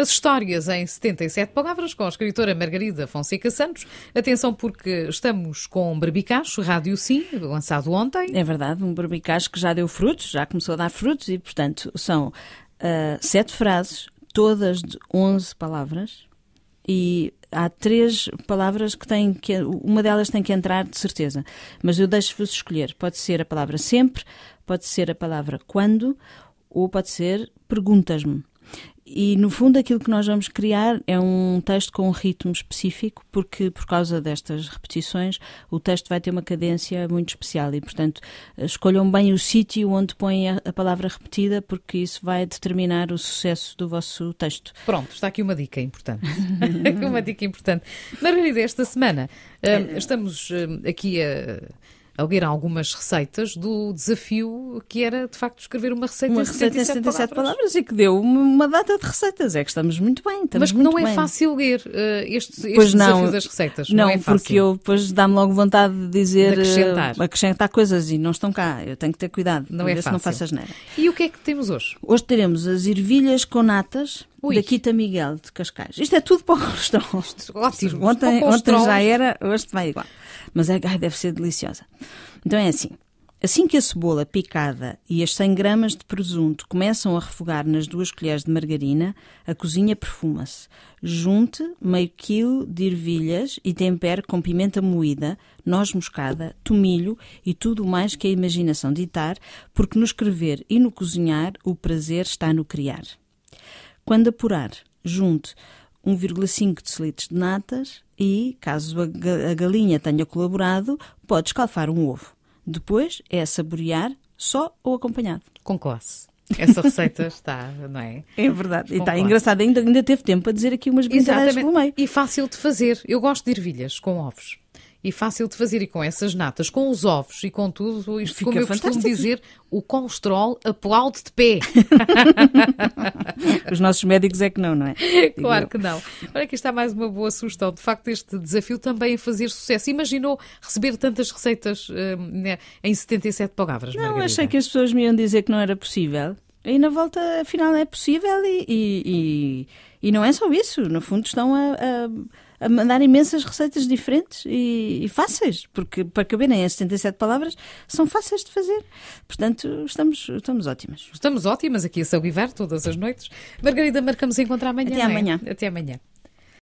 As histórias em 77 palavras com a escritora Margarida Fonseca Santos. Atenção porque estamos com um berbicacho, Rádio Sim, lançado ontem. É verdade, um berbicacho que já deu frutos, já começou a dar frutos e, portanto, são uh, sete frases, todas de 11 palavras e há três palavras que têm que uma delas tem que entrar de certeza, mas eu deixo-vos escolher. Pode ser a palavra sempre, pode ser a palavra quando ou pode ser perguntas-me. E no fundo aquilo que nós vamos criar é um texto com um ritmo específico, porque por causa destas repetições o texto vai ter uma cadência muito especial e, portanto, escolham bem o sítio onde põem a, a, palavra repetida, porque isso vai determinar o sucesso do vosso texto. Pronto, está aqui uma dica importante. uma dica importante. Margarida, esta semana uh, estamos uh, aqui a. Uh, ergueram algumas receitas do desafio que era, de facto, escrever uma receita uma de 77, receita 77 palavras. palavras. e que deu uma data de receitas. É que estamos muito bem. Estamos Mas não é bem. é fácil ler uh, este, este pois desafio não, das receitas. Não, não é fácil. porque eu depois dá-me logo vontade de dizer de acrescentar. Uh, acrescentar coisas e não estão cá. Eu tenho que ter cuidado. Não é fácil. Não faças nada. E o que é que temos hoje? Hoje teremos as ervilhas com natas Ui. da Quita Miguel de Cascais. Isto é tudo para o colesterol. É ótimo. Ontem, ontem já era, hoje vai igual. Mas é, deve ser deliciosa. Então é assim. Assim que a cebola picada e as 100 gramas de presunto começam a refogar nas duas colheres de margarina, a cozinha perfuma-se. Junte meio quilo de ervilhas e tempere com pimenta moída, noz moscada, tomilho e tudo mais que a imaginação ditar, porque no escrever e no cozinhar o prazer está no criar. Quando apurar, junte 1,5 decilitros de natas e, caso a galinha tenha colaborado, pode escalfar um ovo. Depois é saborear só ou acompanhado. Com coce. Essa receita está, não é? É verdade. E está engraçado Ainda, ainda teve tempo a dizer aqui umas brincadeiras pelo meio. E fácil de fazer. Eu gosto de ervilhas com ovos e fácil de fazer. E com essas natas, com os ovos e com tudo, isto, Fica como eu fantástico. costumo dizer, o colesterol aplaude de pé. os nossos médicos é que não, não é? claro que não. Olha, aqui está mais uma boa sugestão. De facto, este desafio também a fazer sucesso. Imaginou receber tantas receitas uh, né, em 77 palavras? Não, achei que as pessoas me iam dizer que não era possível. E na volta, afinal, é possível e, e, e, e não é só isso. No fundo, estão a, a, a mandar imensas receitas diferentes e, e, fáceis, porque para caberem as 77 palavras, são fáceis de fazer. Portanto, estamos, estamos ótimas. Estamos ótimas aqui a São Guivar todas as noites. Margarida, marcamos encontrar é? amanhã. Até amanhã. Até amanhã.